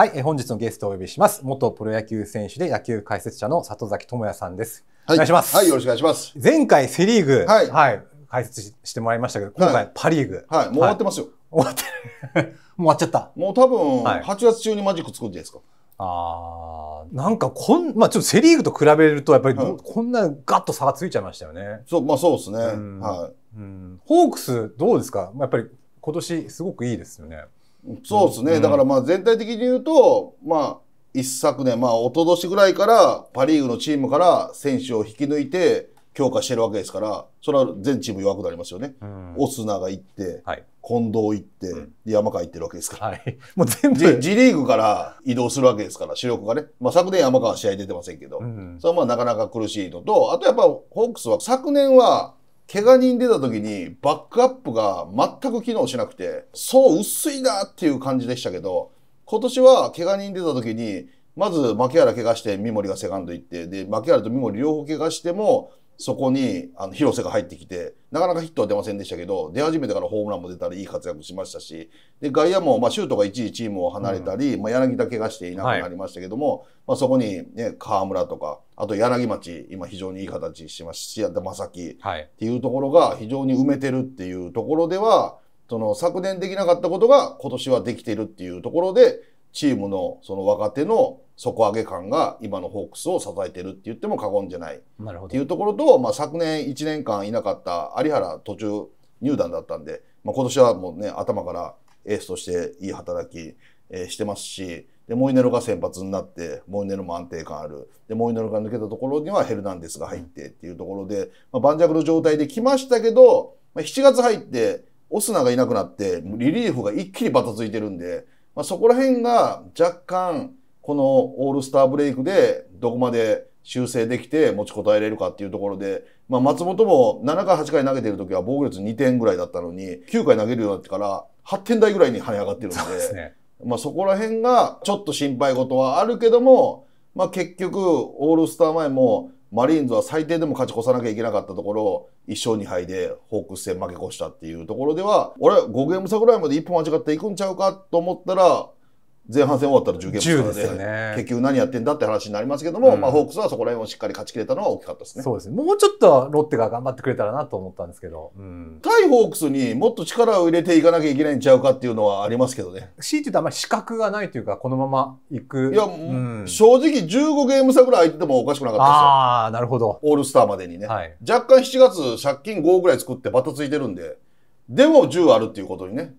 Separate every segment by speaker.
Speaker 1: はい、え本日のゲストをお呼びします。元プロ野球選手で野球解説者の里崎智也さんです。
Speaker 2: はい、お願いします。はい、よろしくお願いし
Speaker 1: ます。前回セリーグ、はい、はい、解説してもらいましたけど、今回パリーグ。はい、はい、もう終わってますよ。終わって、もう終わっちゃった。もう多分、8月中にマジック作るんじゃないですか。ああなんかこん、まあ、ちょっとセ・リーグと比べると、やっぱり、こんなガッと差がついちゃいましたよね。そう、まあそうですね。はい、うん。ホークス、どうですかやっぱり今年すごくいいですよね。そうですね、うん、だからまあ全体的に言うと、まあ、一昨年、まあ、一昨年ぐらいからパ・リーグのチームから選手を引き抜いて強化してるわけですから、それは全チーム弱くなりますよね。うん、オスナが行って、はい、近藤行って、うん、山川行ってるわけですから。はい、もう全部 G, リーグから移動するわけですから、主力がね。まあ、昨年山川試合出てませんけど、うん、それはまあなかなか苦しいのと、あとやっぱホークスは昨年は怪我人出た時にバックアップが全く機能しなくて、そう薄いなっていう感じでしたけど、今年は怪我人出た時に、まず牧原怪我して三森がセカンド行って、で、牧原と三森両方怪我しても、そこにあの広瀬が入ってきて、なかなかヒットは出ませんでしたけど、出始めてからホームランも出たり、いい活躍しましたし、で外野も、まあ、シュートが一時チームを離れたり、うん、まあ、柳田怪我していなくなりましたけども、はい、まあ、そこに、ね、河村とか、あと柳町、今、非常にいい形してますし、正木、はい、っていうところが非常に埋めてるっていうところでは、その昨年できなかったことが今年はできてるっていうところで、チームのその若手の底上げ感が今のホークスを支えてるって言っても過言じゃないっていうところと、まあ、昨年1年間いなかった有原途中入団だったんで、まあ、今年はもうね頭からエースとしていい働き、えー、してますしでモイネロが先発になってモイネロも安定感あるでモイネロが抜けたところにはヘルナンデスが入ってっていうところで、まあ、盤石の状態で来ましたけど、まあ、7月入ってオスナがいなくなってリリーフが一気にバタついてるんで。まあ、そこら辺が若干、このオールスターブレイクでどこまで修正できて持ちこたえれるかっていうところで、まあ、松本も7回8回投げてる時は防御率2点ぐらいだったのに、9回投げるようになってから8点台ぐらいに跳ね上がってるので、そ、ね、まあ、そこら辺がちょっと心配事はあるけども、まあ、結局、オールスター前もマリーンズは最低でも勝ち越さなきゃいけなかったところ、1勝2敗でホークス戦負け越したっていうところでは、俺、5ゲーム差ぐらいまで一歩間違っていくんちゃうかと思ったら、前半戦終わったら10ゲームですかね、ね、結局何やってんだって話になりますけども、うん、まあ、ホークスはそこら辺をしっかり勝ち切れたのは大きかったですね。そうですねもうちょっとロッテが頑張ってくれたらなと思ったんですけど、うん、対ホークスにもっと力を入れていかなきゃいけないんちゃうかっていうのはありますけどね。C いて言うとあまり資格がないというかこのままいく。いや、うん、正直15ゲーム差ぐらい空いててもおかしくなかったですよ。ああなるほど。オールスターまでにね。はい、若干7月借金5ぐらい作ってバタついてるんででも10あるっていうことにね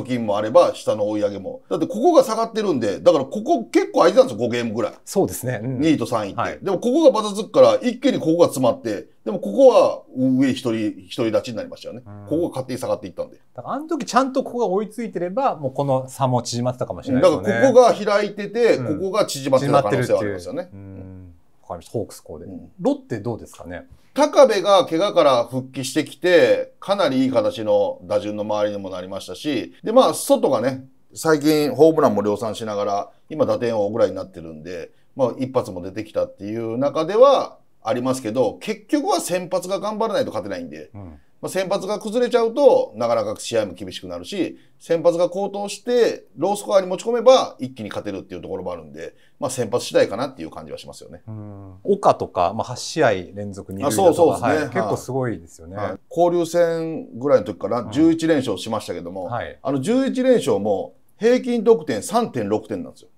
Speaker 1: 貯金もあれば、下の追い上げも。だってここが下がってるんで、だからここ結構空いてたんですよ、5ゲームぐらい。そうですね。うん、2位と3位って、はい。でもここがバタつくから、一気にここが詰まって、でもここは上一人、一人立ちになりましたよね。ここが勝手に下がっていったんで。だからあの時ちゃんとここが追いついてれば、もうこの差も縮まってたかもしれないですね。だからここが開いてて、ここが縮まってた可能性はありますよね。わ、かりました。ホークスこうで、うん。ロッテどうですかね高部が怪我から復帰してきて、かなりいい形の打順の周りにもなりましたし、で、まあ、外がね、最近ホームランも量産しながら、今打点王ぐらいになってるんで、まあ、一発も出てきたっていう中ではありますけど、結局は先発が頑張らないと勝てないんで、うん、まあ、先発が崩れちゃうと、なかなか試合も厳しくなるし、先発が高騰して、ロースコアに持ち込めば、一気に勝てるっていうところもあるんで、まあ、先発次第かなっていう感じはしますよね。岡とか、まあ、8試合連続2塁打とそうですね、結構すごいですよね、はい、交流戦ぐらいの時から11連勝しましたけども、うんはい、あの11連勝も平均得点3.6点なんですよ。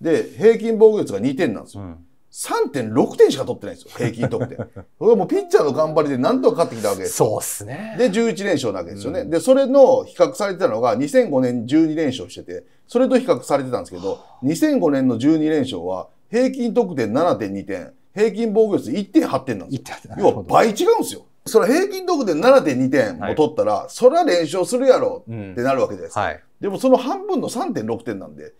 Speaker 1: で、平均防御率が2点なんですよ。うん3.6点しか取ってないんですよ、平均得点。それはもうピッチャーの頑張りで何とか勝ってきたわけです。そうですね。で、11連勝なわけですよね、うん、で、それの比較されてたのが2005年12連勝してて、それと比較されてたんですけど、2005年の12連勝は平均得点7.2点、平均防御率1.8点なんですよ。要は倍違うんですよ。それ平均得点7.2点も取ったら、はい、それは連勝するやろってなるわけじゃないですか。うんはい、でもその半分の3.6点なんで、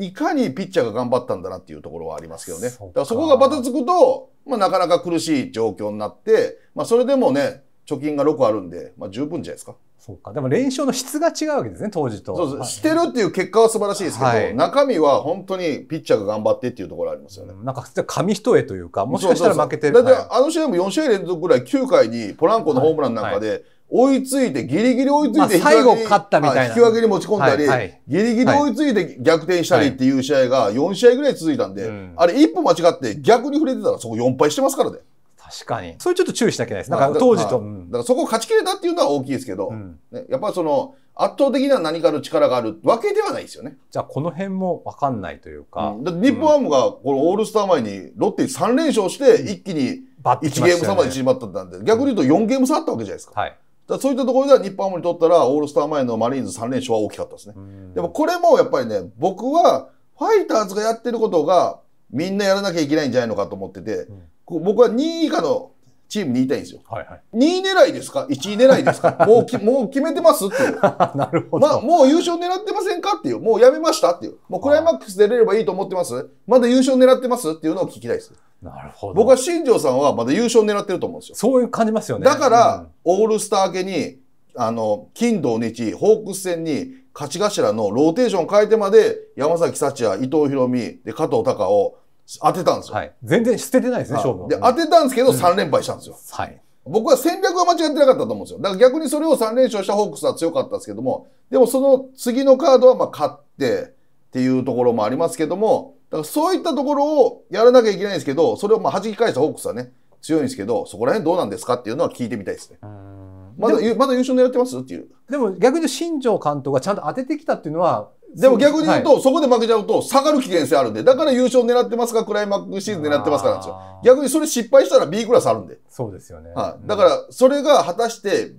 Speaker 1: いかにピッチャーが頑張ったんだなっていうところはありますけどね。そだからそこがバタつくと、まあ、なかなか苦しい状況になって、まあ、それでもね、貯金が6あるんで、まあ、十分じゃないですか。そうか。でも連勝の質が違うわけですね、当時と。そうです。してるっていう結果は素晴らしいですけど、はい、中身は本当にピッチャーが頑張ってっていうところありますよね。なんか、紙一重というか、もしかしたら負けてる。そうそうそうだって、あの試合も4試合連続ぐらい9回にポランコのホームランなんかで、はいはい追いついて、ギリギリ追いついて、最後勝ったみたいな。引き分けに持ち込んだり、はいはい、ギリギリ追いついて逆転したりっていう試合が4試合ぐらい続いたんで、はい、あれ一歩間違って逆に触れてたらそこ4敗してますからね。確かに。それちょっと注意しなきゃいけないです。な当時と。だからそこ勝ちきれたっていうのは大きいですけど、うん、ね、やっぱその圧倒的な何かの力があるわけではないですよね。じゃあこの辺もわかんないというか。うん、日本ハムがこのオールスター前にロッテに3連勝して一気に1ゲーム差まで縮まったんで、逆に言うと4ゲーム差あったわけじゃないですか。はいだそういったところでは日本ハムにとったらオールスター前のマリーンズ3連勝は大きかったですね。でもこれもやっぱりね、僕はファイターズがやってることがみんなやらなきゃいけないんじゃないのかと思ってて、うん、僕は2位以下のチームにいたいんですよ。はいはい、2位狙いですか ?1 位狙いですか もうきもう決めてますっていう。なるほど、まあ。もう優勝狙ってませんかっていう。もうやめましたっていう。もうクライマックス出れればいいと思ってますまだ優勝狙ってますっていうのを聞きたいです。なるほど僕は新庄さんはまだ優勝狙ってると思うんですよ。そういう感じますよね。だから、オールスター明けに、あの、金土日、ホークス戦に勝ち頭のローテーションを変えてまで、山崎幸也、伊藤博美、で、加藤隆を当てたんですよ。はい、全然捨ててないですね、勝負で、当てたんですけど、3連敗したんですよ。はい。僕は戦略は間違ってなかったと思うんですよ。だから逆にそれを3連勝したホークスは強かったですけども、でもその次のカードはまあ勝ってっていうところもありますけども、だからそういったところをやらなきゃいけないんですけど、それをまあ弾き返したホークスはね、強いんですけど、そこら辺どうなんですかっていうのは聞いてみたいですね。まだまだ優勝狙ってますっていう。でも逆に新庄監督がちゃんと当ててきたっていうのは、でも逆に言うと、そこで負けちゃうと下がる危険性あるんで、だから優勝狙ってますか、クライマックスシーズン狙ってますかなんですよ。逆にそれ失敗したら B クラスあるんで。そうですよね。はい、だから、それが果たして、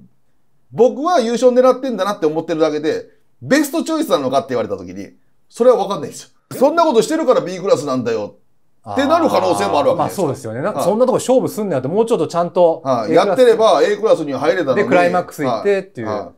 Speaker 1: 僕は優勝狙ってんだなって思ってるだけで、ベストチョイスなのかって言われた時に、それは分かんないですよ。そんなことしてるから B クラスなんだよ
Speaker 2: ってなる可能性もあるわけま
Speaker 1: あそうですよね。なんかそんなとこ勝負すんなやって、もうちょっとちゃんと、やってれば A クラスに入れたのに。で、クライマックス行ってっていう。だか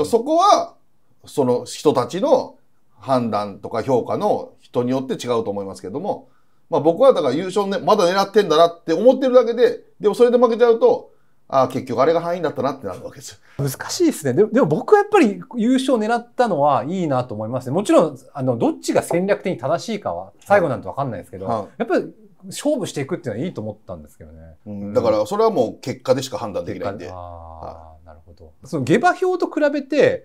Speaker 1: らそこは、その人たちの判断とか評価の人によって違うと思いますけども、まあ僕はだから優勝ね、まだ狙ってんだなって思ってるだけで、でもそれで負けちゃうと、ああ、結局あれが範囲だったなってなるわけです難しいですねで。でも僕はやっぱり優勝を狙ったのはいいなと思いますね。もちろん、あの、どっちが戦略的に正しいかは最後なんてわかんないですけど、はいやっぱり勝負していくっていうのはいいと思ったんですけどね。うん、だからそれはもう結果でしか判断できないんで。ああ、はい、なるほど。その下馬評と比べて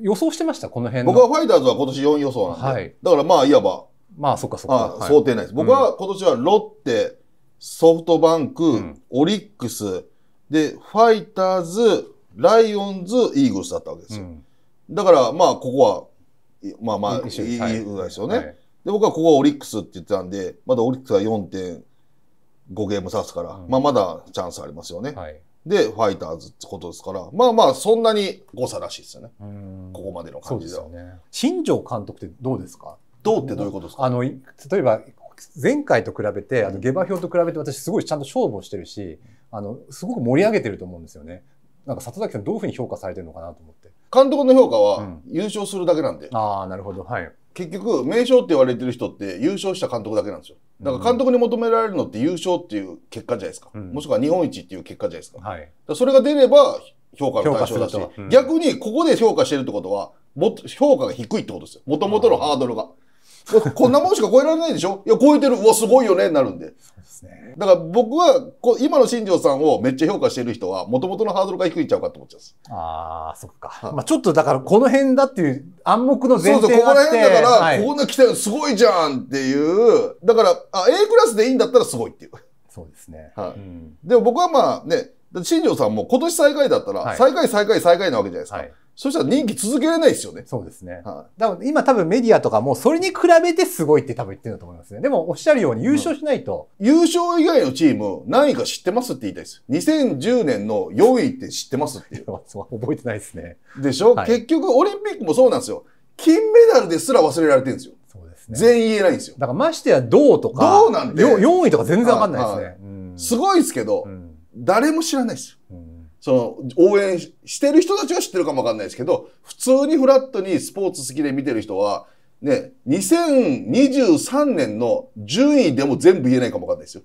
Speaker 1: 予想してましたこの辺僕はファイターズは今年4予想なんで。だからまあ、いわば。まあ、そっかそっか。想定ないです。僕は今年はロッテ、ソフトバンク、うん、オリックス、で、ファイターズ、ライオンズ、イーグルスだったわけですよ。うん、だから、まあ、ここは、まあまあ、イーグルですよね、はいで、僕はここはオリックスって言ってたんで、まだオリックスは4.5ゲーム差すから、うん、まあ、まだチャンスありますよね。はい、で、ファイターズってことですから、まあまあ、そんなに誤差らしいですよね。ここまでの感じでは。でね、新庄監督ってどうですかどうってどういうことですかあの例えば前回と比べて、あの下馬評と比べて私すごいちゃんと勝負をしてるし、うんあの、すごく盛り上げてると思うんですよね。なんか里崎さんどういうふうに評価されてるのかなと思って。監督の評価は優勝するだけなんで。うん、ああ、なるほど。はい。結局、名将って言われてる人って優勝した監督だけなんですよ。だから監督に求められるのって優勝っていう結果じゃないですか。うん、もしくは日本一っていう結果じゃないですか。はい、それが出れば評価の対象だし、うん、逆にここで評価してるってことは、も評価が低いってことですよ。もともとのハードルが。こんなもんしか超えられないでしょいや、超えてる。うわ、すごいよね、なるんで。だから僕はこ今の新庄さんをめっちゃ評価してる人はもともとのハードルが低いんちゃうかと思っちゃうんですああそっか、まあ、ちょっとだからこの辺だっていう暗黙の前提がそうそうここら辺だから、はい、ここな来たよすごいじゃんっていうだからあ A クラスでいいんだったらすごいっていうそうですね、はい、うん、でも僕はまあね新庄さんも今年最下位だったら、最下位最下位最下位なわけじゃないですか、はいそしたら人気続けられないですよね。そうですね。はい、多分今多分メディアとかもそれに比べてすごいって多分言ってるんだと思いますね。でもおっしゃるように優勝しないと。うん、優勝以外のチーム何位か知ってますって言いたいです。2010年の4位って知ってますってい う。覚えてないですね。でしょ、はい、結局オリンピックもそうなんですよ。金メダルですら忘れられてるんですよ。そうですね。全員言えないんですよ。だからましてや銅とか。銅なんで。4位とか全然わかんないですね。すごいですけど、うん、誰も知らないですよ。うんその応援してる人たちは知ってるかもわかんないですけど普通にフラットにスポーツ好きで見てる人はね2023年の順位でも全部言えないかもわかんないですよ。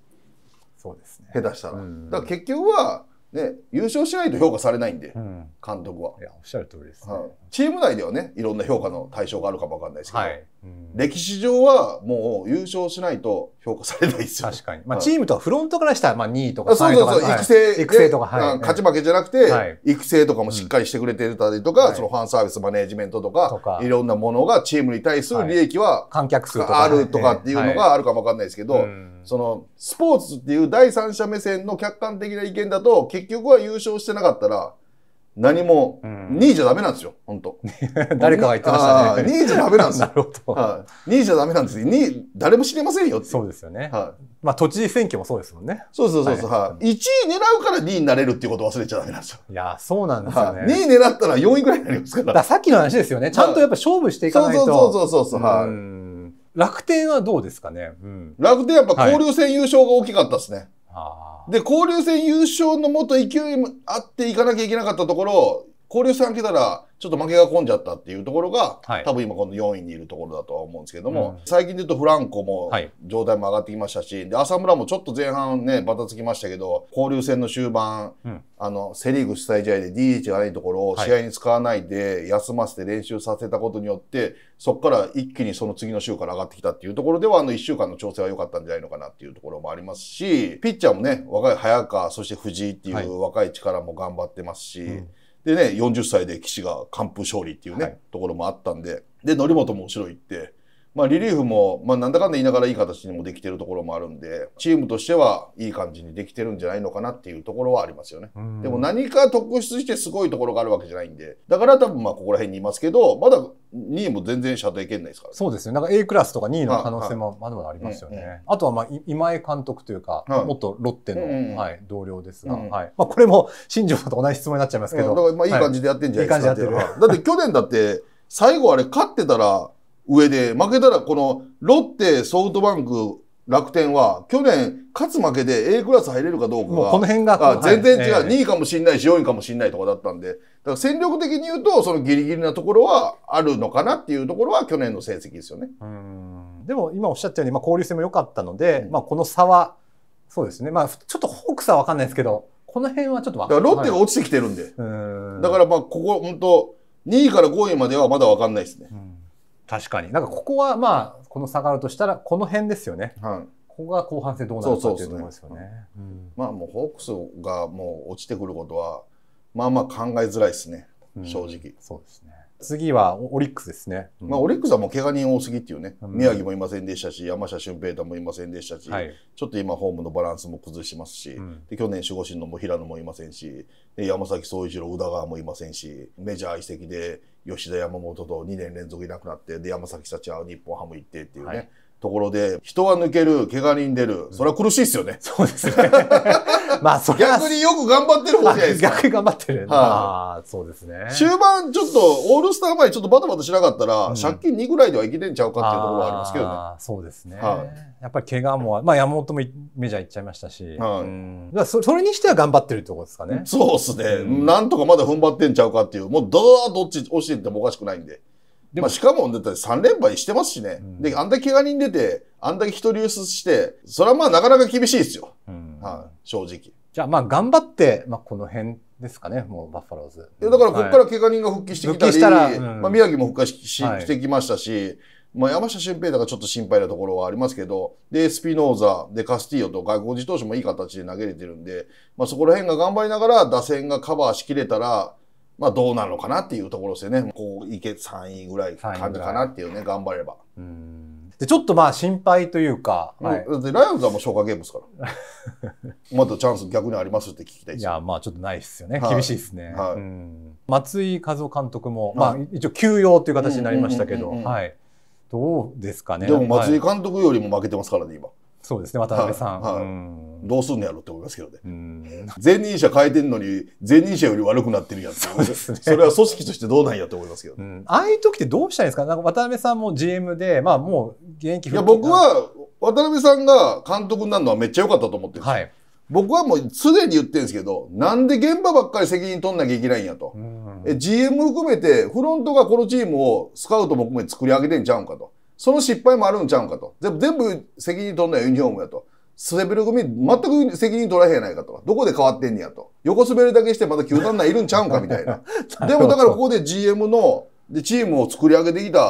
Speaker 1: そうですね、下手したら。だから結局はね、優勝しないと評価されないんで、うん、監督は。いや、おっしゃる通りですね、はい、チーム内ではねいろんな評価の対象があるかもわかんないですけど、はい歴史上はもう優勝しないと評価されないですよ、確かに、まあ、チームとはフロントからしたらまあ2位とか3位とかそうそうそう、はい、育成育成とか、はい、勝ち負けじゃなくて、育成とかもしっかりしてくれてたりとか、そのファンサービスマネジメントとかいろんなものがチームに対する利益は、観客数とかあるとかっていうのがあるかもわかんないですけど、そのスポーツっていう第三者目線の客観的な意見だと結局は優勝してなかったら何も、2位じゃダメなんですよ、本当 誰かが言ってましたね。2位じゃダメなんですよ。なるほど。はい。2位じゃダメなんですよ。2位、誰も知りませんよそうですよね。はい。まあ、都知事選挙もそうですもんね。そうそうそうそう、1位狙うから2位になれるっていうことを忘れちゃダメなんですよ。いや、そうなんですよね。2位狙ったら4位ぐらいになりますから。ださっきの話ですよね。ちゃんとやっぱ勝負していかないと。そうそうそうそうそう。はい。楽天はどうですかね。うん、楽天やっぱ交流戦優勝が大きかったですね。で交流戦優勝のもと勢いもあっていかなきゃいけなかったところ交流戦開けたらちょっと負けが込んじゃったっていうところが、はい、多分今この4位にいるところだとは思うんですけども、うん、最近で言うとフランコも状態も上がってきましたし、で浅村もちょっと前半ねバタつきましたけど交流戦の終盤、うん、あのセ・リーグ主催試合で DH がないところを試合に使わないで休ませて練習させたことによって、そこから一気にその次の週から上がってきたっていうところではあの1週間の調整は良かったんじゃないのかなっていうところもありますしピッチャーもね若い早川そして藤井っていう若い力も頑張ってますし。うでね、40歳で騎士が完封勝利っていうね、はい、ところもあったんで、で、則本も後ろ行って、まあ、リリーフも、まあ、なんだかんだ言いながらいい形にもできてるところもあるんでチームとしてはいい感じにできてるんじゃないのかなっていうところはありますよね。でも何か特質してすごいところがあるわけじゃないんでだから多分まあここら辺にいますけどまだ2位も全然射程圏内ですから、ね、そうですねなんか A クラスとか2位の可能性もまだまだありますよね。はいはい、あとはまあ今井監督というか、はい、元ロッテの、はい、同僚ですが、うん、はいまあ、これも新庄と同じ質問になっちゃいますけど、うん、だからまあいい感じでやってんじゃないですか、はい、いい感じでやってるだって去年だって最後あれ勝ってたら上で、負けたらこのロッテ、ソフトバンク、楽天は去年勝つ負けで A クラス入れるかどうかがこの辺が全然違う、2位かもしれないし4位かもしれないとかだったんでだから戦力的に言うとそのギリギリなところはあるのかなっていうところは去年の成績ですよね。でも今おっしゃったように、まあ、交流戦も良かったので、うん、まあ、この差はそうですね、まあ、ちょっとホークスはわかんないですけどこの辺はちょっとわかんないロッテが落ちてきてるんでだからまあここ本当2位から5位まではまだわかんないですね。うん確かに。なんかここはまあこの下がるとしたらこの辺ですよね。はい。ここが後半戦どうなるかっていうところですよね。まあもうホークスがもう落ちてくることはまあまあ考えづらいですね。正直、うん、そうですね。次はオリックスですね、まあ、オリックスはもう怪我人多すぎっていうね、うん、宮城もいませんでしたし山下俊平太もいませんでしたし、はい、ちょっと今ホームのバランスも崩しますし、うん、で去年守護神のも平野もいませんし山崎総一郎宇田川もいませんしメジャー移籍で吉田山本と2年連続いなくなってで山崎幸は日本ハム行ってっていうね、はいところで、人は抜ける、怪我人出る、それは苦しいですよね。そうですね。まあ、そ逆によく頑張ってる方じゃないですか。逆に頑張ってる。はい、あ。そうですね。終盤、ちょっと、オールスター前ちょっとバタバタしなかったら、うん、借金2ぐらいではいけてんちゃうかっていうところはありますけどね。あそうですね。はい、やっぱり怪我も、まあ、山本もメジャー行っちゃいましたし、はいうん、だそれにしては頑張ってるってことですかね。そうですね、うん、なんとかまだ踏ん張ってんちゃうかっていう、もうどーっと落ちてもおかしくないんで。でも、まあ、しかも、だって3連敗してますしね。うん、で、あんだけ怪我人出て、あんだけ人流出して、それはまあなかなか厳しいですよ。うん、はい、正直。じゃあまあ頑張って、まあこの辺ですかね、もうバッファローズ。いやだからここから怪我人が復帰してきたり、はいうん、まあ、宮城も復帰し,、してきましたし、まあ、山下俊平だかちょっと心配なところはありますけど、で、スピノーザ、で、カスティーヨと外国人投手もいい形で投げれてるんで、まあ、そこら辺が頑張りながら打線がカバーしきれたら、まあどうなのかなっていうところですよね。こう、いけ3位ぐらい感じかなっていうね、頑張れば。で、ちょっとまあ心配というか。はい、でライオンズはもう消化ゲームですから。まだチャンス逆にありますって聞きたいです。いや、まあちょっとないですよね。はい、厳しいですね。はい、松井和夫監督も、まあ一応休養という形になりましたけど、はい。どうですかね。でも松井監督よりも負けてますからね、今。そうですね、渡辺さん。はいはい、どうすんのやろって思いますけどね。前任者変えてんのに、前任者より悪くなってるやんそうです、ね、それは組織としてどうなんやと思いますけど、ああいう時ってどうしたいんですかなんか渡辺さんも GM で、まあもう現役いや、僕は渡辺さんが監督になるのはめっちゃ良かったと思ってるんですよ。はい僕はもうすでに言ってるんですけど、なんで現場ばっかり責任取んなきゃいけないんやと。え、GM 含めて、フロントがこのチームをスカウトも含めて作り上げてんちゃうんかと。その失敗もあるんちゃうんかと。全部責任取んないユニフォームやと。滑り組全く責任取らへんやないかと。どこで変わってんねやと。横滑りだけしてまた球団内いるんちゃうんかみたいな。でもだからここで GM のでチームを作り上げてきた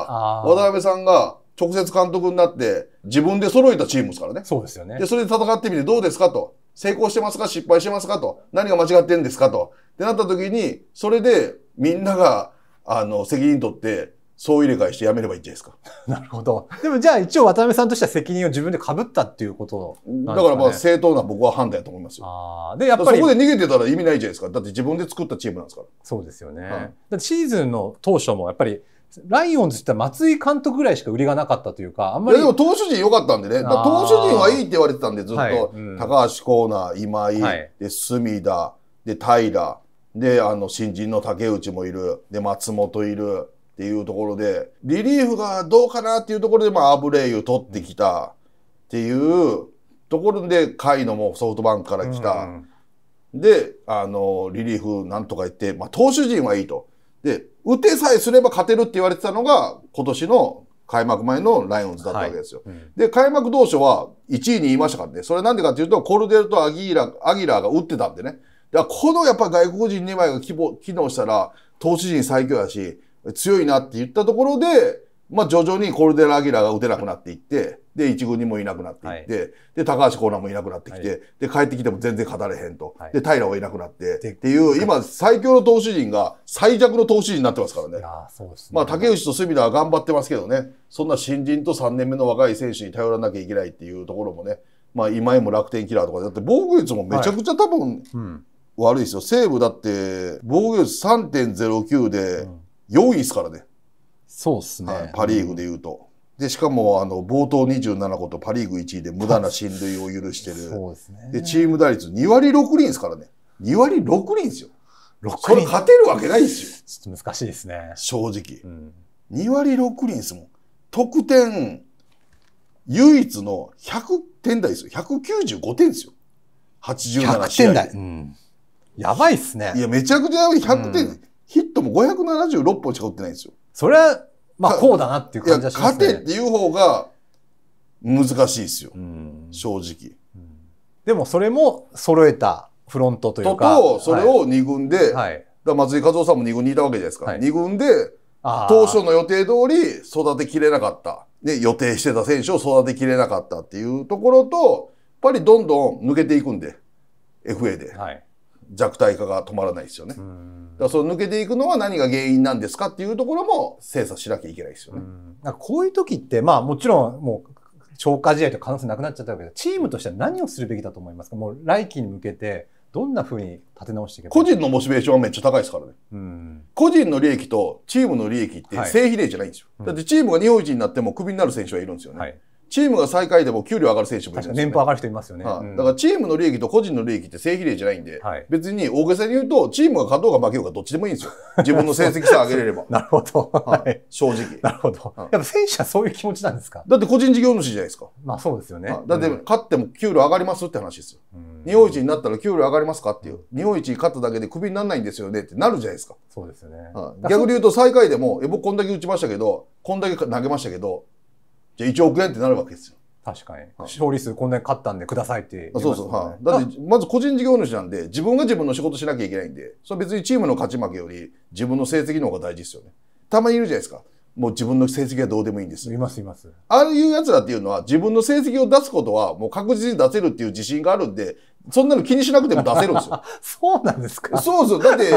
Speaker 1: 渡辺さんが直接監督になって自分で揃えたチームですからね。そうですよね。で、それで戦ってみてどうですかと。成功してますか失敗してますかと。何が間違ってんですかと。ってなった時に、それでみんなが、あの、責任取って、総入れ替えしてやめればいいんじゃないですか。なるほど。でもじゃあ一応渡辺さんとしては責任を自分で被ったっていうことなんですか、ね、だからまあ正当な僕は判断やと思いますよ。ああ。で、やっぱり。そこで逃げてたら意味ないじゃないですか。だって自分で作ったチームなんですから。そうですよね。はい、だってシーズンの当初もやっぱり、ライオンズって松井監督ぐらいしか売りがなかったというか、あんまり。いやでも投手陣良かったんでね。投手陣はいいって言われてたんで、ずっと。はいうん、高橋コーナー、今井、はい、で、隅田、で、平、で、あの、新人の竹内もいる、で、松本いる。っていうところで、リリーフがどうかなっていうところで、まあ、アブレイユ取ってきたっていうところで、カイノもソフトバンクから来た。で、あの、リリーフなんとか言って、まあ、投手陣はいいと。で、打てさえすれば勝てるって言われてたのが、今年の開幕前のライオンズだったわけですよ。はいうん、で、開幕当初は1位に言いましたからね。それなんでかっていうと、コルデルとアギーラ、アギラが打ってたんでね。だからこのやっぱ外国人2枚が機能したら、投手陣最強やし、強いなって言ったところで、まあ徐々にコルデラ・アギラが打てなくなっていって、で、一軍にもいなくなっていって、はい、で、高橋コーナーもいなくなってきて、はい、で、帰ってきても全然勝たれへんと。はい、で、平はいなくなって、っていう、今、最強の投手陣が最弱の投手陣になってますからね。ねまあ、竹内と隅田は頑張ってますけどね、そんな新人と3年目の若い選手に頼らなきゃいけないっていうところもね、まあ、今井も楽天キラーとか、だって防御率もめちゃくちゃ多分、悪いですよ。西武だって、防御率3.09で、うん4位ですからね。そうですね、はい、パ・リーグでいうと。でしかもあの冒頭27個とパ・リーグ1位で無駄な進塁を許してる。そうですね、でチーム打率2割6厘ですからね。2割6厘ですよ。これ勝てるわけないですよ。ちょっと難しいですね。正直。うん、2割6厘ですもん。得点、唯一の100点台ですよ。195点ですよ。87試合。100点台。うん、やばいっすね。いや、めちゃくちゃやばい。100点。うんヒットも576本しか打ってないんですよ。それは、まあ、こうだなっていう感じはしますね。勝てっていう方が難しいですよ。正直。でも、それも揃えたフロントというか。と、それを2軍で、はい、だ松井和夫さんも2軍にいたわけじゃないですか。はい、2軍で、当初の予定通り育てきれなかった。ね、予定してた選手を育てきれなかったっていうところと、やっぱりどんどん抜けていくんで、FA で。はい、弱体化が止まらないですよね。だそう抜けていくのは何が原因なんですかっていうところも精査しなきゃいけないですよね。うん、こういう時って、まあもちろんもう超過試合と可能性なくなっちゃったわけで、チームとしては何をするべきだと思いますかもう来季に向けてどんなふうに立て直していけば個人のモチベーションはめっちゃ高いですからね。うん、個人の利益とチームの利益って正比例じゃないんですよ。はい、だってチームが日本一になってもクビになる選手はいるんですよね。はいチームが最下位でも給料上がる選手もいるんですね、年俸上がる人いますよね、はうん、だからチームの利益と個人の利益って正比例じゃないんで、はい、別に大げさに言うと、チームが勝とうが負けようがどっちでもいいんですよ。自分の成績さえ上げれれば。なるほど。はい、正直。なるほど。やっぱ選手はそういう気持ちなんですかだって個人事業主じゃないですか。まあそうですよね。だって、勝っても給料上がりますって話ですよ。日本一になったら給料上がりますかっていう。日本一勝っただけでクビにならないんですよねってなるじゃないですか。そうですよね。逆に言うと最下位でも、え、僕こんだけ打ちましたけど、こんだけ投げましたけど、じゃあ1億円ってなるわけですよ。確かに。勝利数こんなに勝ったんでくださいって、ね、そうそう。はい、だって、まず個人事業主なんで、自分が自分の仕事しなきゃいけないんで、それ別にチームの勝ち負けより自分の成績の方が大事ですよね。たまにいるじゃないですか。もう自分の成績はどうでもいいんです。います、います。ああいう奴らっていうのは自分の成績を出すことはもう確実に出せるっていう自信があるんで、そんなの気にしなくても出せるんですよ。そうなんですかそうそう。だって、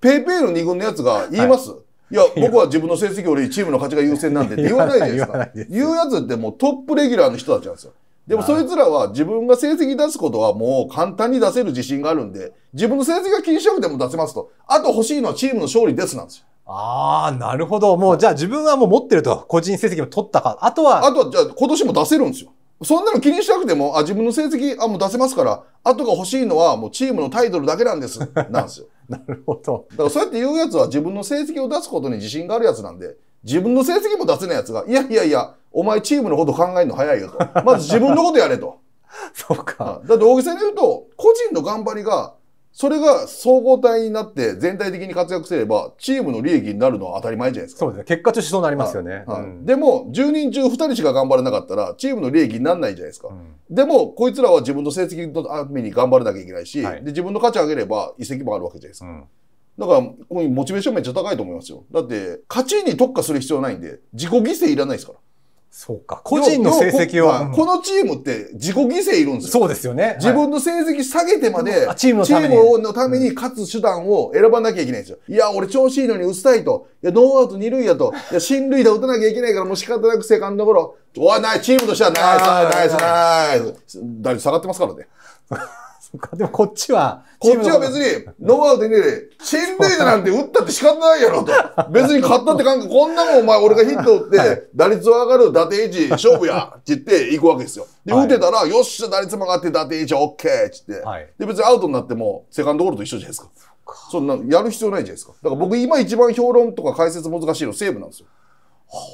Speaker 1: ペイペイの2軍のやつが言います。はいいや、僕は自分の成績よりチームの勝ちが優先なんでって言わないじゃないですか。言うやつってもうトップレギュラーの人たちなんですよ。でもそいつらは自分が成績出すことはもう簡単に出せる自信があるんで、自分の成績が気にしなくても出せますと。あと欲しいのはチームの勝利ですなんですよ。ああ、なるほど。もう、じゃあ自分はもう持ってると。個人成績も取ったか。あとは。あとは、じゃあ今年も出せるんですよ。そんなの気にしなくても、あ、自分の成績、あ、もう出せますから、あとが欲しいのはもうチームのタイトルだけなんです。なんですよ。なるほど。だからそうやって言うやつは自分の成績を出すことに自信があるやつなんで、自分の成績も出せないやつが、いやいやいや、お前チームのこと考えるの早いよと。まず自分のことやれと。そうか。だって大げさに言うと、個人の頑張りがそれが総合体になって全体的に活躍すれば、チームの利益になるのは当たり前じゃないですか。そうですね。結果としてそうなりますよね。でも、10人中2人しか頑張れなかったら、チームの利益にならないじゃないですか。うん、でも、こいつらは自分の成績のために頑張らなきゃいけないし、はい、で自分の価値上げれば、移籍もあるわけじゃないですか。うんだから、こういうモチベーションめっちゃ高いと思いますよ。だって、勝ちに特化する必要ないんで、自己犠牲いらないですから。そうか。個人の成績を、このチームって自己犠牲いるんですよ。そうですよね。自分の成績下げてまで、チームのために勝つ手段を選ばなきゃいけないんですよ。いや、俺調子いいのに打ちたいと。いや、ノーアウト二塁やと。いや、進塁打打たなきゃいけないから、もう仕方なくセカンドゴロ。おい、ない、チームとしてはナイス、ナイス、ナイス。誰下がってますからね。か。でもこっちは、こっちは別に、ノーアウト2塁で、新塁打なんて打ったって仕方ないやろと。別に勝ったって感覚、こんなもんお前俺がヒット打って、打率は上がる、打点1、勝負やって言って行くわけですよ。で、打てたら、よっしゃ、打率上がって、打点1、オッケーって言って。で、別にアウトになっても、セカンドゴルと一緒じゃないですか。そんな、やる必要ないじゃないですか。だから僕今一番評論とか解説難しいの、セーブなんですよ。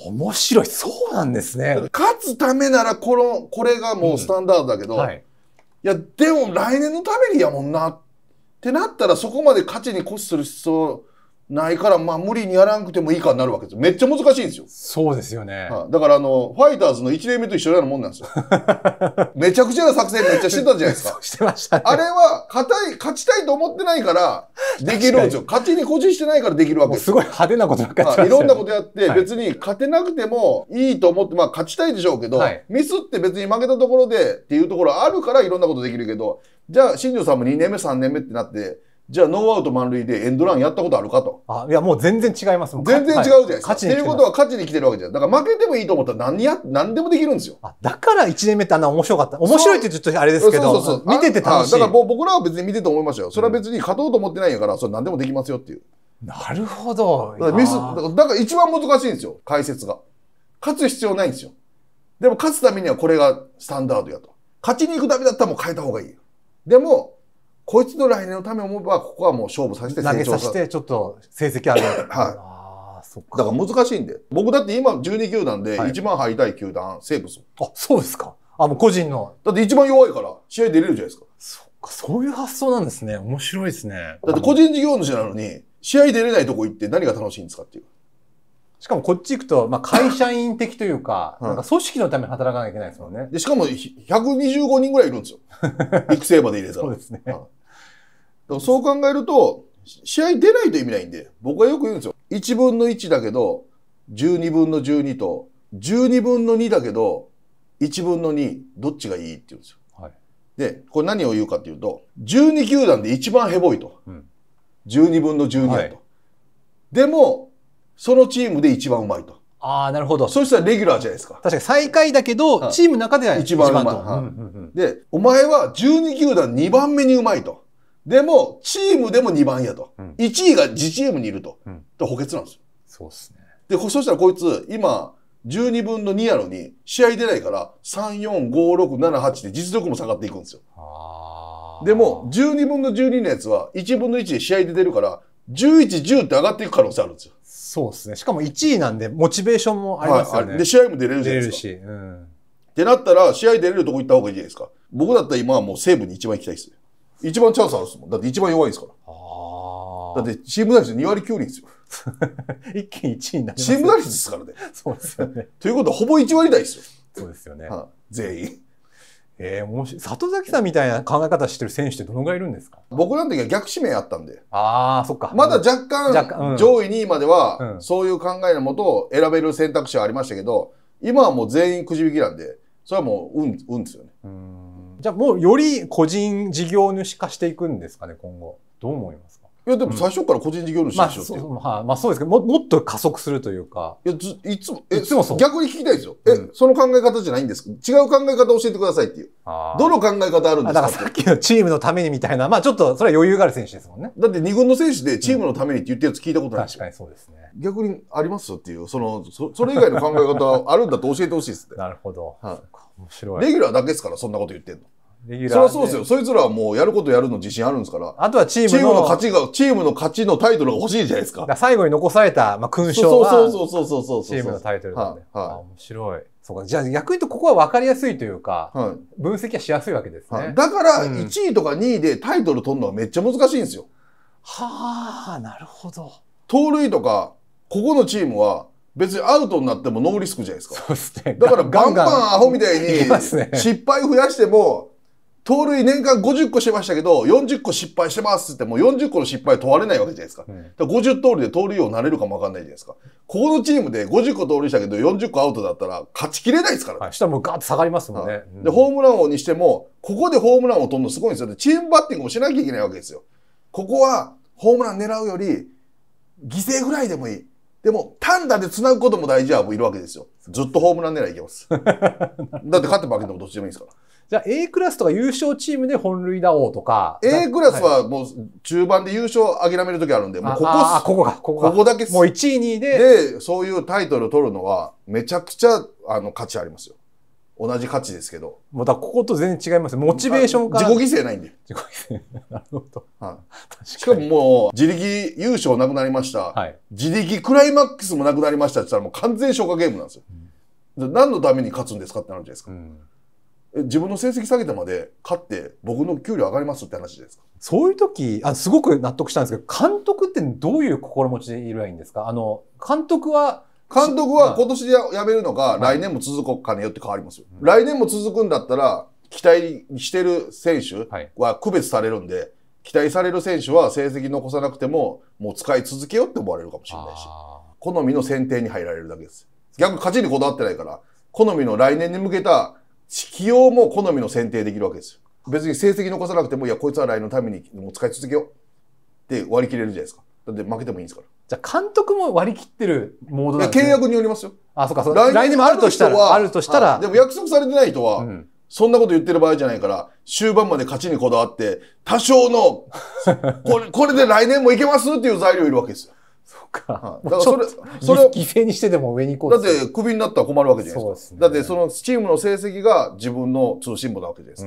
Speaker 1: 面白い。そうなんですね。勝つためなら、この、これがもうスタンダードだけど、うんはいいやでも来年のためにやもんなってなったらそこまで価値に固執する必要ないから、まあ無理にやらなくてもいいかになるわけです。めっちゃ難しいんですよ。そうですよね。はあ、だからあの、ファイターズの1例目と一緒ようなもんなんですよ。めちゃくちゃな作戦めっちゃしてたじゃないですか。してました、ね、あれは、硬い、勝ちたいと思ってないから、できるんですよ。勝ちに固執してないからできるわけです。すごい派手なことばっかり、ねはあ、いろんなことやって、別に勝てなくてもいいと思って、まあ勝ちたいでしょうけど、はい、ミスって別に負けたところでっていうところあるからいろんなことできるけど、じゃあ新庄さんも2年目3年目ってなって、じゃあノーアウト満塁でエンドランやったことあるかと。あ、いやもう全然違います。全然違うじゃないですか。はい、いうことは勝ちに来てるわけじゃん。だから負けてもいいと思ったら何や、何でもできるんですよ。あ、だから1年目ってあんな面白かった。面白いってちょっとあれですけど、そうそうそう見てて楽しい。だから僕らは別に見てて思いましたよ。それは別に勝とうと思ってないんやから、それ何でもできますよっていう。なるほど。だからミス、だから一番難しいんですよ。解説が。勝つ必要ないんですよ。でも勝つためにはこれがスタンダードやと。勝ちに行くためだったらもう変えた方がいい。でも、こいつの来年のため思えばここはもう勝負させて成長させてちょっと成績上げる はいだから難しいんで僕だって今12球団で一番入りたい球団、はい、セーブスあそうですかあもう個人のだって一番弱いから試合出れるじゃないですかそっかそういう発想なんですね面白いですねだって個人事業主なのに試合出れないとこ行って何が楽しいんですかっていうしかもこっち行くと、まあ、会社員的というか、なんか組織のために働かなきゃいけないですもんね。で、しかも125人ぐらいいるんですよ。育成まで入れたら。そうですね。うん、そう考えると、試合出ないと意味ないんで、僕はよく言うんですよ。1分の1だけど、12分の12と、12分の2だけど、1分の2、どっちがいいって言うんですよ。はい、で、これ何を言うかっていうと、12球団で一番ヘボいと。うん、12分の12だと。はい、でも、そのチームで一番うまいと。ああ、なるほど。そしたらレギュラーじゃないですか。確かに最下位だけど、チームの中では一番うまい。と。で、お前は12球団2番目にうまいと。でも、チームでも2番やと。うん、1位が自チームにいると。うん、補欠なんですよ。そうっすね。で、そしたらこいつ、今、12分の2やのに、試合出ないから、3、4、5、6、7、8で実力も下がっていくんですよ。でも、12分の12のやつは、1分の1で試合出てるから、11、10って上がっていく可能性あるんですよ。そうですね。しかも1位なんで、モチベーションもありますよね。はい、で、試合も出れるじゃないですか。出れるし。うん。ってなったら、試合出れるとこ行った方がいいじゃないですか。僕だったら今はもう西武に一番行きたいです。一番チャンスあるんですもん。だって一番弱いですから。ああ。だってチーム打率2割9厘ですよ。一気に1位になる。ます、チーム打率ですからね。そうですよね。ということは、ほぼ1割台ですよ。そうですよね。はあ、全員。えー、もし里崎さんみたいな考え方してる選手ってどのぐらいいるんですか僕らの時は逆指名あったんで。ああ、そっか。まだ若干、上位2位までは、そういう考えのもと選べる選択肢はありましたけど、今はもう全員くじ引きなんで、それはもう運、んですよね。じゃあもうより個人事業主化していくんですかね、今後。どう思いますいやでも最初から個人事業主でしょまあ、ってそううあまあ、そうですけども、もっと加速するというか、いやずいつもえいつもそう逆に聞きたいですよ、えうんその考え方じゃないんですか違う考え方教えてくださいっていうあどの考え方あるんですかからさっきのチームのためにみたいな、まあちょっとそれは余裕がある選手ですもんね。だって二軍の選手でチームのためにって言ってるやつ聞いたことない、確かにそうですね。逆にありますよっていうそのそそれ以外の考え方あるんだと教えてほしいですて なるほど。はい面白い。レギュラーだけですからそんなこと言ってんのレギュラー。それはそうですよ。そいつらはもうやることやるの自信あるんですから。あとはチームの。チームの勝ちが、チームの勝ちのタイトルが欲しいじゃないですか。か最後に残された、まあ、勲章が。そうそうそうそうそうチームのタイトルなんで。はい、は面白い。そうか。じゃあ逆に言うとここは分かりやすいというか、はい、分析はしやすいわけですね。はい、だから、1位とか2位でタイトル取るのはめっちゃ難しいんですよ。うん、はあ、なるほど。盗塁とか、ここのチームは、別にアウトになってもノーリスクじゃないですか。そうですね。だからバンバンアホみたいに失敗増やしても盗塁年間50個してましたけど、40個失敗してますってもう40個の失敗問われないわけじゃないですか。うん、か50盗塁で盗塁王になれるかもわかんないじゃないですか。ここのチームで50個盗塁したけど40個アウトだったら勝ちきれないですからね。はい、下もうガーッと下がりますもんね。で、ホームラン王にしても、ここでホームランをとんのすごいんですよ。チームバッティングもしなきゃいけないわけですよ。ここは、ホームラン狙うより、犠牲ぐらいでもいい。でも、単打で繋ぐことも大事はもいるわけですよ。ずっとホームラン狙いいけます。だって勝って負けてもどっちでもいいですから。じゃあ A クラスとか優勝チームで本塁打王とか。A クラスはもう中盤で優勝諦める時あるんで、もうここあここが、ここか。ここだけもう1位2位で。で、そういうタイトルを取るのはめちゃくちゃあの価値ありますよ。同じ価値ですけど。またここと全然違います。モチベーションから。自己犠牲ないんで。自己犠牲。なるほど。はい、しかももう、自力優勝なくなりました、はい。自力クライマックスもなくなりましたって言ったらもう完全消化ゲームなんですよ。うん、何のために勝つんですかってなるじゃないですか、うん。自分の成績下げてまで勝って僕の給料上がりますって話じゃないですか。そういう時、あ、すごく納得したんですけど、監督ってどういう心持ちでいればいいんですかあの、監督は、監督は今年でやめるのか、来年も続くかによって変わりますよ。来年も続くんだったら、期待してる選手は区別されるんで、期待される選手は成績残さなくても、もう使い続けようって思われるかもしれないし、好みの選定に入られるだけです。逆に勝ちにこだわってないから、好みの来年に向けた起用も好みの選定できるわけですよ。別に成績残さなくても、いや、こいつは来年のためにもう使い続けようって割り切れるじゃないですか。だって負けてもいいんですから。じゃあ監督も割り切ってるモードなんです、ね、契約によりますよ。あ、そうか、そう来年もあるとしたら、あるとしたら。でも約束されてない人は、うん、そんなこと言ってる場合じゃないから、終盤まで勝ちにこだわって、多少の、これ、これで来年もいけますっていう材料いるわけですよ。そうか。だからそれ、それを。犠牲にしてでも上に行こうだって、クビになったら困るわけじゃないですか。すね、だって、そのチームの成績が自分の通信簿なわけですっ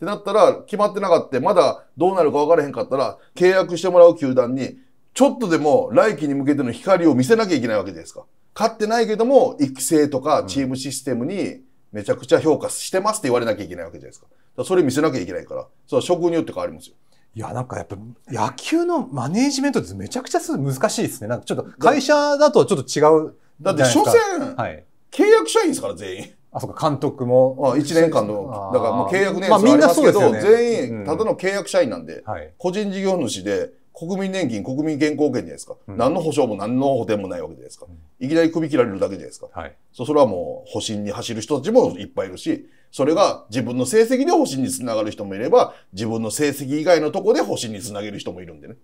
Speaker 1: てなったら、決まってなかった、まだどうなるか分からへんかったら、契約してもらう球団に、ちょっとでも来季に向けての光を見せなきゃいけないわけじゃないですか。勝ってないけども、育成とかチームシステムにめちゃくちゃ評価してますって言われなきゃいけないわけじゃないですか。かそれ見せなきゃいけないから、それ職によって変わりますよ。いや、なんかやっぱ野球のマネージメントってめちゃくちゃ難しいですね。なんかちょっと会社だとちょっと違う。だって、所詮、はい、契約社員ですから、全員。あ、そうか、監督も。あ1年間の、だからもう契約年数ありますけど、まあ、みんなそうすね、全員、ただの契約社員なんで、うんはい、個人事業主で、国民年金、国民健康保険じゃないですか。うん、何の保障も何の補填もないわけじゃないですか。うん、いきなり首切られるだけじゃないですか。はい、そそれはもう保身に走る人たちもいっぱいいるし、それが自分の成績で保身につながる人もいれば、自分の成績以外のとこで保身につなげる人もいるんでね。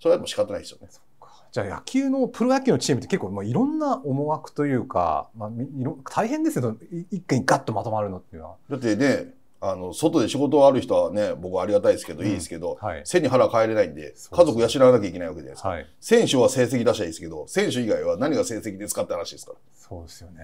Speaker 1: それはもう仕方ないですよね。じゃあ野球のプロ野球のチームって結構まあ、いろんな思惑というか、まあ、いろ大変ですよ一気にガッとまとまるのっていうのは。だってねあの外で仕事ある人はね僕はありがたいですけど、うん、いいですけど、はい、背に腹変えれないんで家族養わなきゃいけないわけじゃないですか、はい、選手は成績出したらいいですけど選手以外は何が成績ですかって話ですからそうですよね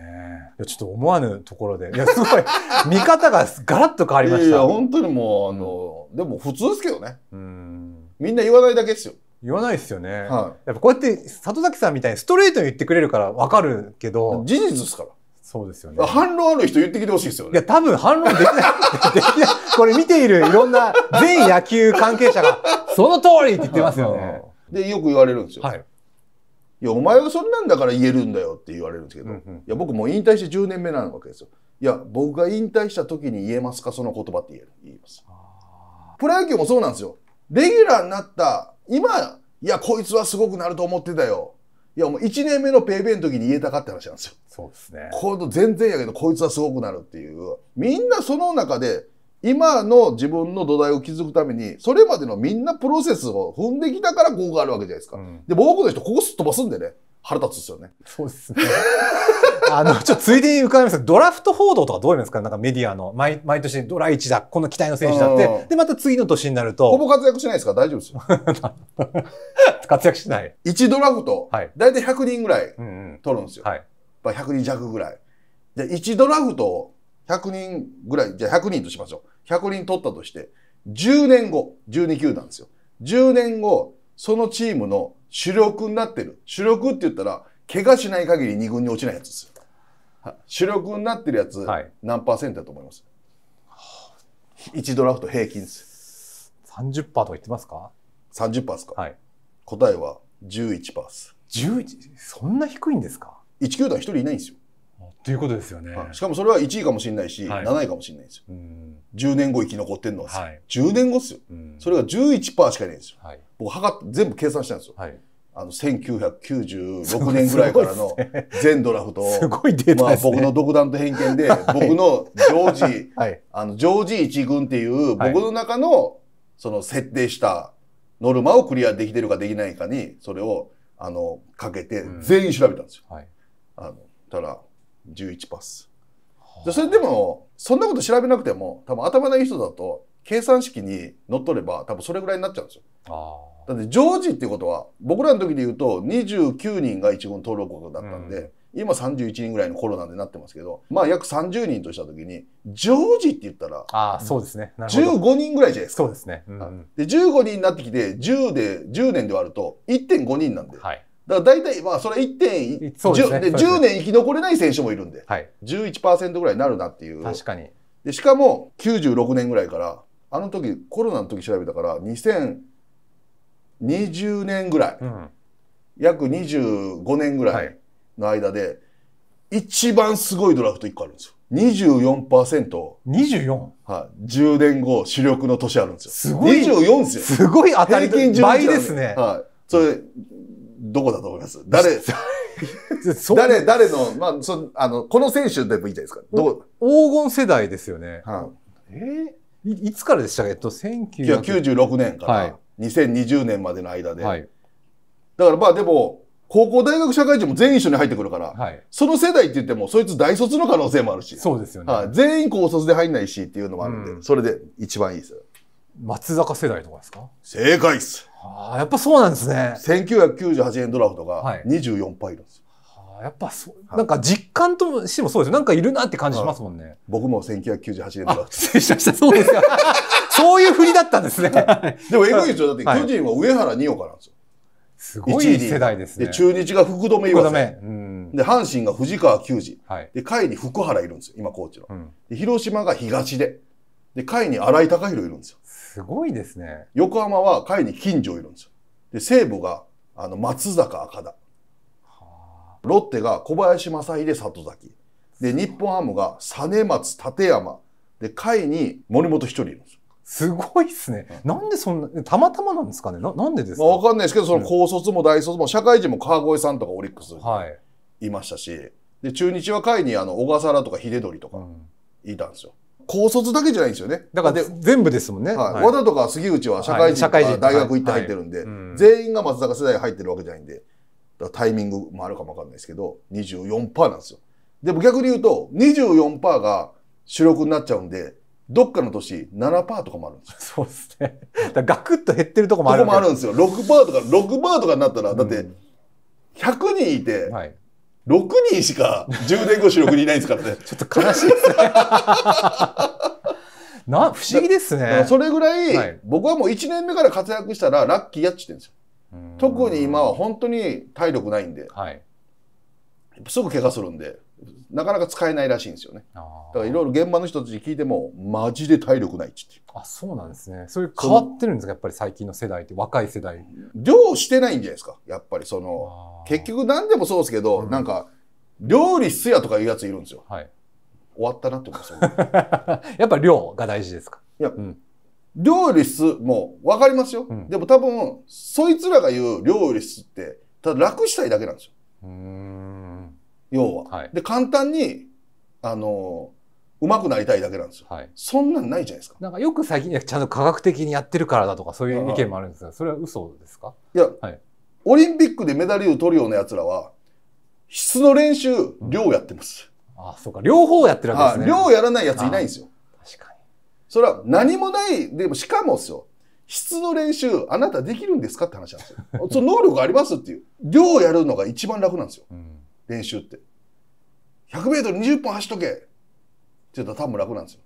Speaker 1: いやちょっと思わぬところでいやすごい 見方がガラッと変わりましたいや本当にもうあの、うん、でも普通ですけどねうんみんな言わないだけですよ言わないですよね、はい、やっぱこうやって里崎さんみたいにストレートに言ってくれるから分かるけど事実ですからそうですよね。反論ある人言ってきてほしいですよね。いや、多分反論できない。できない。これ見ているいろんな全野球関係者が、その通りって言ってますよね。で、よく言われるんですよ。はい。いや、お前はそんなんだから言えるんだよって言われるんですけど、うんうん、いや、僕もう引退して10年目なわけですよ。いや、僕が引退した時に言えますか、その言葉って言える。言います。プロ野球もそうなんですよ。レギュラーになった、今、いや、こいつはすごくなると思ってたよ。いやもう1年目のペイペイの時に言えたかって話なんですよ。そうですね。これ全然やけどこいつはすごくなるっていう。みんなその中で今の自分の土台を築くために、それまでのみんなプロセスを踏んできたからここがあるわけじゃないですか。うん、で、多くの人ここすっ飛ばすんでね。腹立つですよね。そうですね。あの、ちょっとついでに伺いますドラフト報道とかどういうですかなんかメディアの。毎毎年ドラ1だ、この期待の選手だって。で、また次の年になると。ほぼ活躍しないですか大丈夫ですよ。活躍しない。1ドラフト、はい、大体100人ぐらい取るんですよ。はい。まあ、100人弱ぐらい。で、1ドラフト100人ぐらい、じゃあ100人としましょう。100人取ったとして、10年後、12球団ですよ。10年後、そのチームの主力になってる。主力って言ったら、怪我しない限り2軍に落ちないやつですよ。主力になってるやつ、はい、何パーセントだと思います ?1 ドラフト平均です。30%とか言ってますか ?30% ですか、はい、答えは11%です。11? そんな低いんですか ?1 球団1人いないんですよ。ということですよね、はい、しかもそれは1位かもしれないし、はい、7位かもしれないんですよ。10年後生き残ってるのは、はい、10年後ですよ、それが11%しかいないんですよ。はい僕はって全部計算したんですよ。はいあの1996年ぐらいからの全ドラフトを、すごいデータ僕の独断と偏見で、僕のジョージ、あのジョージ一軍っていう僕の中のその設定したノルマをクリアできてるかできないかにそれをあのかけて全員調べたんですよ。はい、あのたら11パス。それでもそんなこと調べなくても多分頭のいい人だと計算式にのっとれば多分それぐらいになっちゃうんですよ。あだって常時っていうことは僕らの時で言うと29人が一軍登録国だったんで、うん、今31人ぐらいのコロナでなってますけどまあ約30人とした時に常時って言ったらあそうですね15人ぐらいじゃないですか。そうですね、うん、で15人になってきて10で10年で割ると1.5人なんで。はいだから大体、まあ、それ1点、ね、10, ね10年生き残れない選手もいるんで、はい、11%ぐらいになるなっていう。確かに。でしかも、96年ぐらいからあの時コロナの時調べたから2020年ぐらい、うん、約25年ぐらいの間で、一番すごいドラフト1個あるんですよ。24%。24? はい。10年後、主力の年あるんですよ。すごい。24ですよ。すごい当たり平均倍ですね。はい。それ、どこだと思います誰、誰、誰の、まあ、そあの、この選手でもいいじゃないですか。どこ黄金世代ですよね。はい。えーいつからでしたか、えっと、1996年から2020年までの間で、はい、だからまあでも高校大学社会人も全員一緒に入ってくるから、はい、その世代って言ってもそいつ大卒の可能性もあるしそうですよね、はあ、全員高卒で入んないしっていうのもあるんで、うん、それで一番いいです松坂世代とかですか正解っすはあやっぱそうなんですね1998年ドラフトが24パイロです、はいやっぱそう、なんか実感としてもそうですよ。なんかいるなって感じしますもんね。僕も1998年だ。失礼しました。そうですか。そういうふりだったんですね。でも、エグいですよ。だって、巨人は上原二岡なんですよ。すごい世代ですね。で、中日が福留岩瀬。で、阪神が藤川球児。で、下位に福原いるんですよ。今、コーチの。で、広島が東で。で、下位に新井貴弘いるんですよ。すごいですね。横浜は下位に金城いるんですよ。で、西武が、あの、松坂赤田。ロッテが小林正秀里崎で日本ハムが実松立山で下位に森本一人いるんですよ。すごいっすね。なんでそんな、たまたまなんですかねななんでですか、まあ、わかんないですけど、その高卒も大卒も、社会人も川越さんとかオリックスいましたし、はい、で中日は下位にあの小笠原とか秀則とかいたんですよ。うん、高卒だけじゃないんですよね。だからで全部ですもんね。はい、和田とか杉内は社会人,、大学行って入ってるんで、全員が松坂世代入ってるわけじゃないんで、タイミングもあるかもわかんないですけど、24%なんですよ。でも逆に言うと、24%が主力になっちゃうんで、どっかの年7%とかもあるんですよ。そうですね。だガクッと減ってるとこもあるとこもあるんですよ。6%とか、6%とかになったら、だって、100人いて、はい6人しか10年後主力にいないですからね。ちょっと悲しいですね。な不思議ですね。それぐらい、僕はもう1年目から活躍したらラッキーやっちってんですよ。特に今は本当に体力ないんで、はい、すぐ怪我するんでなかなか使えないらしいんですよねだからいろいろ現場の人たちに聞いてもマジで体力ないっちってあそうなんですねそういう変わってるんですかやっぱり最近の世代って若い世代量してないんじゃないですかやっぱりその結局何でもそうですけど、うん、なんか料理すやとかいうやついるんですよ、はい、終わったなって思います やっぱ量が大事ですかいや、うん料理室も分かりますよ、うん、でも多分そいつらが言う料理室ってただ楽したいだけなんですよ要は、はい、で簡単にあのうまくなりたいだけなんですよ、はい、そんなんないじゃないですかなんかよく最近ちゃんと科学的にやってるからだとかそういう意見もあるんですがそれは嘘ですかいや、はい、オリンピックでメダルを取るようなやつらは質の練習量やってます、うん、あそうか両方やってるわけですね、あ、量やらないやついないんですよそれは何もない、でもしかもですよ、質の練習、あなたできるんですかって話なんですよ。その能力ありますっていう。量をやるのが一番楽なんですよ。うん、練習って。100メートル20本走っとけって言ったら多分楽なんですよ。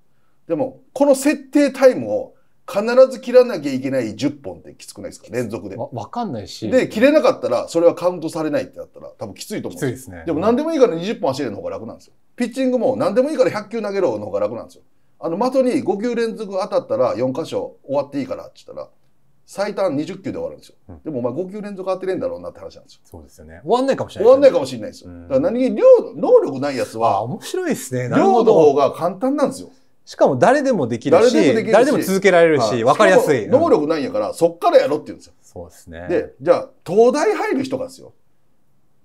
Speaker 1: でも、この設定タイムを必ず切らなきゃいけない10本ってきつくないですか連続で。わ、かんないし。で、切れなかったら、それはカウントされないってなったら、多分きついと思うんですよ。きついですね。でも何でもいいから20本走れるの方が楽なんですよ。ピッチングも何でもいいから100球投げろの方が楽なんですよ。あの、的に5球連続当たったら4箇所終わっていいからって言ったら、最短20球で終わるんですよ。うん、でもお前5球連続当てれんだろうなって話なんですよ。そうですよね。終わんないかもしれない、ね、終わんないかもしれないですよ。だから何気に量、能力ないやつは、あ、面白いですね。量の方が簡単なんですよ。しかも誰でもできるし、誰でる誰でも続けられるし、わ、かりやすい。能力ないんやから、そっからやろって言うんですよ。そうですね。で、じゃあ、東大入る人がですよ。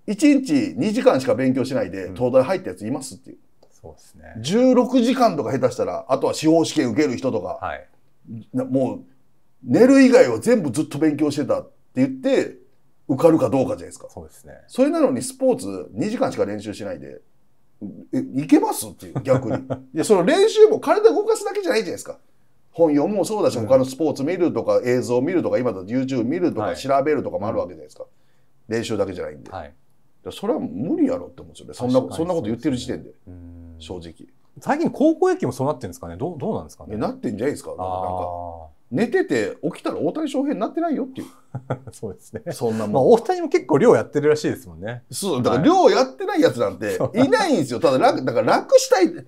Speaker 1: 1日2時間しか勉強しないで、東大入ったやついますっていう。うんそうですね。16時間とか下手したら、あとは司法試験受ける人とか、はい、もう、寝る以外は全部ずっと勉強してたって言って、受かるかどうかじゃないですか。そうですね。それなのにスポーツ2時間しか練習しないで、え、いけますっていう逆に。いや、その練習も体動かすだけじゃないじゃないですか。本読むもそうだし、他のスポーツ見るとか、映像見るとか、今だと YouTube 見るとか、調べるとかもあるわけじゃないですか。練習だけじゃないんで。はい、それは無理やろって思うんですよね。そんな、そんなこと言ってる時点で。うん正直。最近高校野球もそうなってるんですかねどうどうなんですかねなってんじゃないですかなんか寝てて起きたら大谷翔平になってないよっていう そうですねそんなもん、まあ、大谷も結構量やってるらしいですもんねそうだから量やってないやつなんていないんですよただ楽だから楽したい上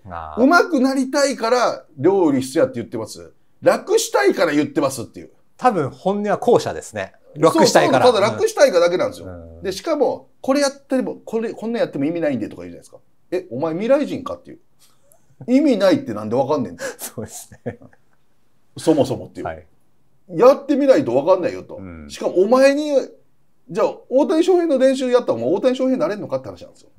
Speaker 1: 手くなりたいから料より必要やって言ってます楽したいから言ってますっていう多分本音は後者ですね楽したいからただ楽したいかだけなんですよ、うん、でしかもこれやってもこれこんなやっても意味ないんでとか言うじゃないですかえ、お前未来人かっていう。意味ないってなんでわかんねえんだよ。そうですね。そもそもっていう。はい、やってみないとわかんないよと。うん、しかもお前に、じゃあ大谷翔平の練習やったらもう大谷翔平になれんのかって話なんですよ。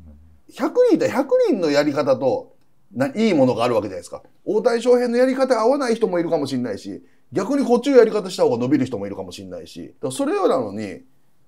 Speaker 1: 100人いたら100人のやり方とないいものがあるわけじゃないですか。大谷翔平のやり方合わない人もいるかもしれないし、逆にこっちのやり方した方が伸びる人もいるかもしれないし、それらのに、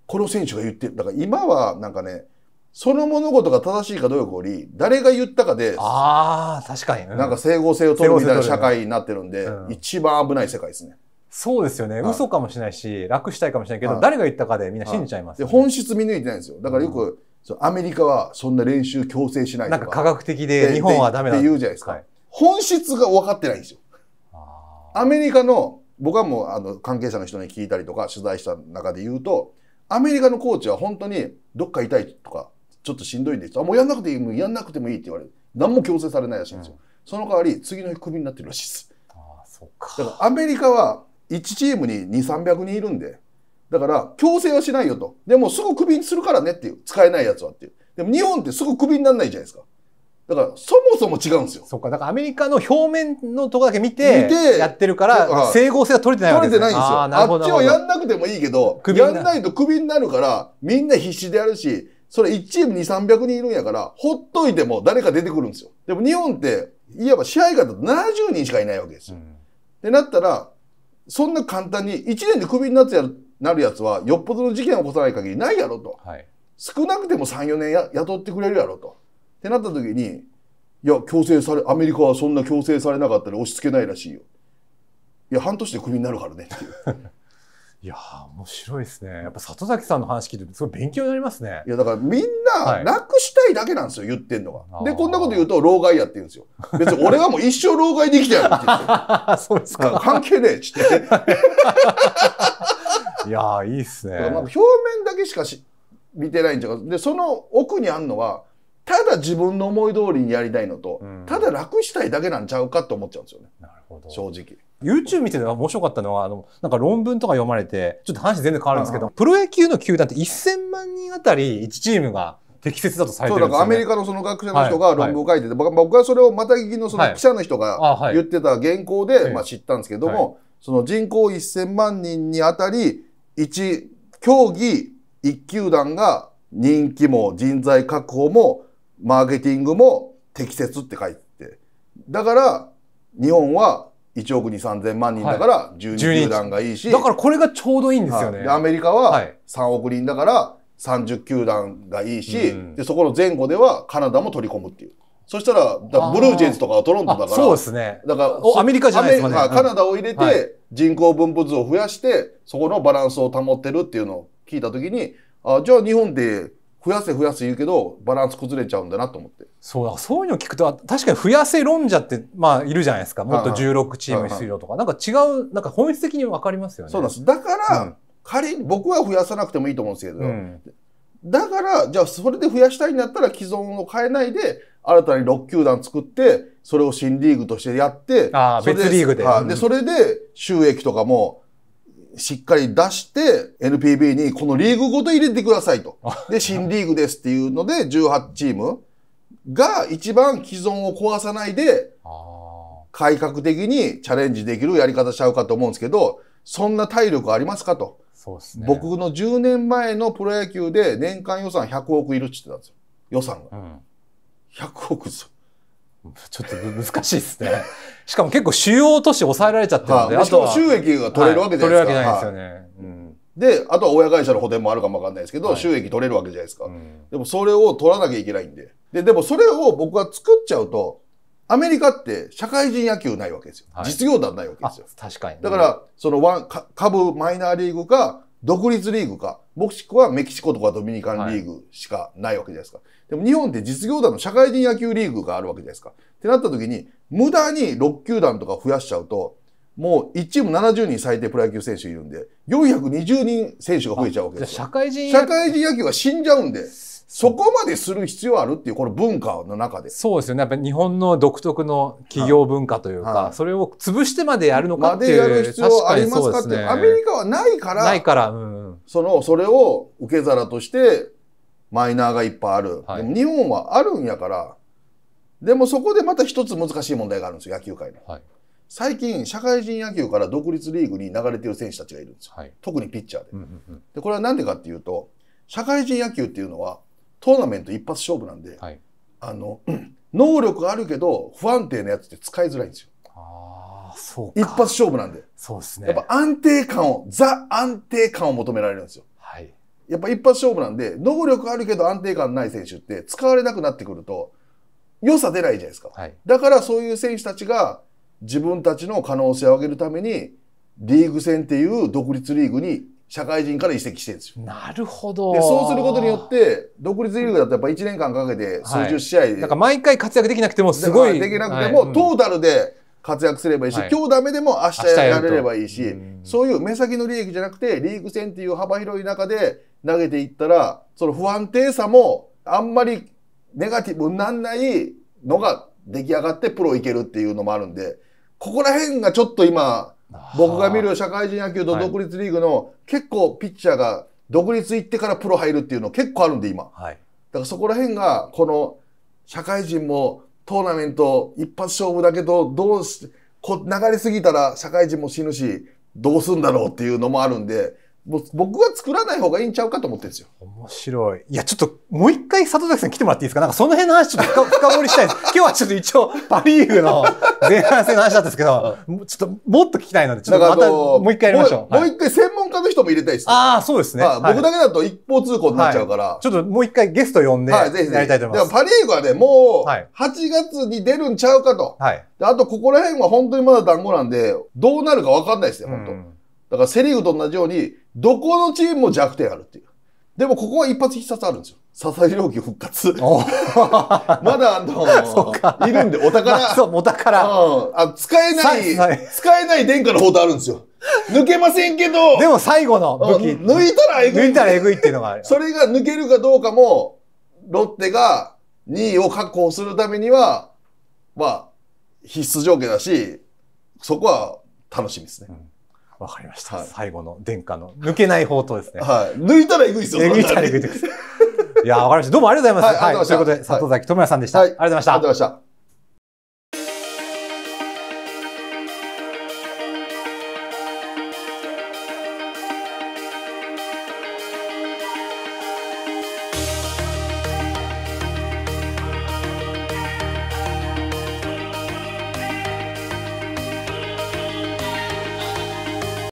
Speaker 1: この選手が言ってる。だから今はなんかね、その物事が正しいかどうかより、誰が言ったかで、ああ、確かに、うん、なんか整合性を取るみたいな社会になってるんで、うん、一番危ない世界ですね。そうですよね。嘘かもしれないし、楽したいかもしれないけど、誰が言ったかでみんな信じちゃいます、ね、で、本質見抜いてないんですよ。だからよく、うん、アメリカはそんな練習強制しないとか。なんか科学的で日本はダメだって言うじゃないですか、はい、本質が分かってないんですよ。アメリカの、僕はもうあの関係者の人に聞いたりとか取材した中で言うと、アメリカのコーチは本当にどっか痛いとかちょっとしんどいんであもうやんなくていいもうやんなくてもいいって言われる何も強制されないらしいんですよ、うん、その代わり次の日クビになってるらしいですあそっかだからアメリカは1チームに2300人いるんでだから強制はしないよとでもすぐクビにするからねっていう使えないやつはっていうでも日本ってすぐクビにならないじゃないですかだからそもそも違うんですよ。そっか、だからアメリカの表面のとこだけ見て、やってるから、整合性は取れてないわけです、ね、取れてないんですよ。あっちはやんなくてもいいけど、やんないとクビになるから、みんな必死でやるし、それ1チーム2、300人いるんやから、ほっといても誰か出てくるんですよ。でも日本って、いわば支配下だと70人しかいないわけですよ。で、なったら、そんな簡単に1年でクビになってやるなるやつはよっぽどの事件を起こさない限りないやろと、はい、少なくても34年や雇ってくれるやろとってなった時にいや強制されアメリカはそんな強制されなかったら押し付けないらしいよいや半年でクビになるからねっていういや面白いですね。やっぱ里崎さんの話聞いてすごい勉強になりますね。いやだからみんな楽したいだけなんですよ、言ってんのが。でこんなこと言うと老害やって言うんですよ。別に俺はもう一生老害できたよって言って。そうですか。関係ねえっって。いやいいっすね。表面だけしかし見てないんちゃうか。でその奥にあるのはただ自分の思い通りにやりたいのと、うん、ただ楽したいだけなんちゃうかって思っちゃうんですよね。なるほど。正直。YouTube 見てて面白かったのは、あの、なんか論文とか読まれて、ちょっと話全然変わるんですけど、プロ野球の球団って1000万人あたり1チームが適切だとされてるんですよ、ね、そうだからアメリカのその学者の人が論文を書いてて、はいはい、僕はそれをまた聞きのその記者の人が言ってた原稿で、はい、まあ、知ったんですけども、その人口1000万人にあたり1競技1球団が人気も人材確保もマーケティングも適切って書いてだから日本は1億2 3千万人だから12球団がいいし、だからこれがちょうどいいんですよね、はい、アメリカは3億人だから30球団がいいし、でそこの前後ではカナダも取り込むっていうそしたらブルージェイズとかはトロントだからそうですねだからアメリカじゃないですか、ね、カナダを入れて人口分布図を増やしてそこのバランスを保ってるっていうのを聞いた時にあじゃあ日本で増やせ増やせ言うけどバランス崩れちゃうんだなと思ってそうだそういうのを聞くと確かに増やせ論者ってまあいるじゃないですかもっと16チームにすとか、なんか違うなんか本質的に分かりますよねそうなんですだから、うん、仮に僕は増やさなくてもいいと思うんですけど、うん、だからじゃあそれで増やしたいんだったら既存を変えないで新たに6球団作ってそれを新リーグとしてやってあ別リーグで,、でそれで収益とかもしっかり出して、NPB にこのリーグごと入れてくださいと。で、新リーグですっていうので、18チームが一番既存を壊さないで、改革的にチャレンジできるやり方しちゃうかと思うんですけど、そんな体力ありますかと。そうですね。僕の10年前のプロ野球で年間予算100億いるって言ってたんですよ。予算が。うん、100億ですよ。ちょっと難しいですね。しかも結構主要都市抑えられちゃってるので、はあ、あと収益が取れるわけじゃないですか。はい、取れるわけないですよね。うん、で、あとは親会社の補填もあるかもわかんないですけど、はい、収益取れるわけじゃないですか、うん、でもそれを取らなきゃいけないんで。で、でもそれを僕は作っちゃうと、アメリカって社会人野球ないわけですよ。はい、実業団ないわけですよ。確かに、ね、だから、そのワン、株マイナーリーグか、独立リーグか、もしくはメキシコとかドミニカンリーグしかないわけじゃないですか。はい、でも日本って実業団の社会人野球リーグがあるわけじゃないですか。ってなった時に、無駄に6球団とか増やしちゃうと、もう1チーム70人最低プロ野球選手いるんで、420人選手が増えちゃうわけです社会人社会人野球が死んじゃうんで。そこまでする必要あるっていうこの文化の中でそうですよねやっぱ日本の独特の企業文化というか、はい、それを潰してまでやるのかっていうまでやる必要ありますかって、ね、アメリカはないからないから、うん、そのそれを受け皿としてマイナーがいっぱいある、はい、でも日本はあるんやからでもそこでまた一つ難しい問題があるんですよ野球界の、はい、最近社会人野球から独立リーグに流れてる選手たちがいるんですよ、特にピッチャーででこれは何でかっていうと社会人野球っていうのはトーナメント一発勝負なんで、はい、あの能力あるけど不安定なやつって使いづらいんですよ。あそう一発勝負なんでそうです、ね、やっぱ安定感をザ安定感を求められるんですよ。はい、やっぱ一発勝負なんで能力あるけど安定感ない選手って使われなくなってくると良さ出ないじゃないですか、はい、だからそういう選手たちが自分たちの可能性を上げるためにリーグ戦っていう独立リーグに社会人から移籍してるんですよ。なるほど。で、そうすることによって、独立リーグだとやっぱ1年間かけて数十試合で。はい、か毎回活躍できなくてもすごい。できなくても、はい、トータルで活躍すればいいし、はい、今日ダメでも明日やれればいいし、そういう目先の利益じゃなくて、リーグ戦っていう幅広い中で投げていったら、その不安定さもあんまりネガティブになんないのが出来上がってプロいけるっていうのもあるんで、ここら辺がちょっと今、僕が見る社会人野球と独立リーグの、結構ピッチャーが独立行ってからプロ入るっていうの結構あるんで今、はい、だからそこら辺がこの社会人もトーナメント一発勝負だけどどうしこ流れすぎたら社会人も死ぬしどうすんだろうっていうのもあるんで僕は作らない方がいいんちゃうかと思ってるんですよ。面白い。いや、ちょっと、もう一回里崎さん来てもらっていいですかなんかその辺の話ちょっと 深掘りしたいです。今日はちょっと一応、パリーグの 前半戦の話だったんですけど、ちょっともっと聞きたいので、ちょっとまたもう一回やりましょう。もう一回専門家の人も入れたいです、ね。ああ、そうですね、僕だけだと一方通行になっちゃうから。ちょっともう一回ゲスト呼んで、やりたいと思います。パリーグはね、もう、8月に出るんちゃうかと。はい、あと、ここら辺は本当にまだ団子なんで、どうなるかわかんないですよ、本当。だからセリーグと同じように、どこのチームも弱点あるっていう。でもここは一発必殺あるんですよ。佐々木朗希復活。まだあの、いるんで、お宝。まあ、そう、お宝。うん、あ使えない、使えない殿下の方とあるんですよ。抜けませんけど。でも最後の武器。抜いたらえぐい。抜いたらえぐいっていうのがある。それが抜けるかどうかも、ロッテが2位を確保するためには、まあ、必須条件だし、そこは楽しみですね。うんわかりました、はい、最後の殿下の抜けない方とですね。はい。抜いたらえぐいですよ。抜いたらえぐいです。いや、わかりました。どうもありがとうございます。はい。はい、ということで、里崎智也さんでした。ありがとうございました。ありがとうございました。